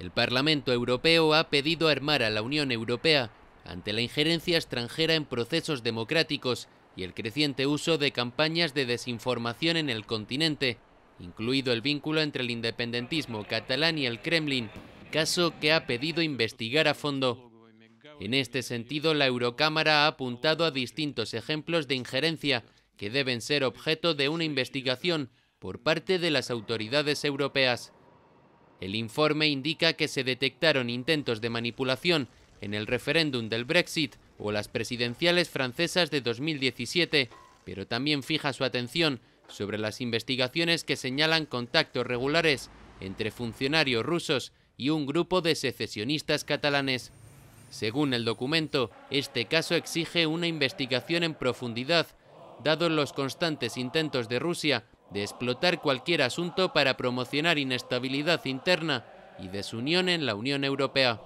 El Parlamento Europeo ha pedido armar a la Unión Europea ante la injerencia extranjera en procesos democráticos y el creciente uso de campañas de desinformación en el continente, incluido el vínculo entre el independentismo catalán y el Kremlin, caso que ha pedido investigar a fondo. En este sentido, la Eurocámara ha apuntado a distintos ejemplos de injerencia que deben ser objeto de una investigación por parte de las autoridades europeas. El informe indica que se detectaron intentos de manipulación en el referéndum del Brexit o las presidenciales francesas de 2017, pero también fija su atención sobre las investigaciones que señalan contactos regulares entre funcionarios rusos y un grupo de secesionistas catalanes. Según el documento, este caso exige una investigación en profundidad, dados los constantes intentos de Rusia de explotar cualquier asunto para promocionar inestabilidad interna y desunión en la Unión Europea.